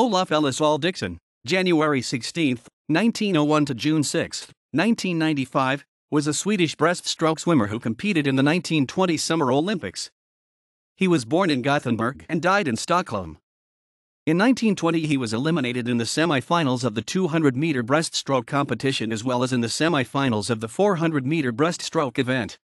Olaf Ellis All Dixon, January 16, 1901 to June 6, 1995, was a Swedish breaststroke swimmer who competed in the 1920 Summer Olympics. He was born in Gothenburg and died in Stockholm. In 1920, he was eliminated in the semifinals of the 200 meter breaststroke competition as well as in the semifinals of the 400 meter breaststroke event.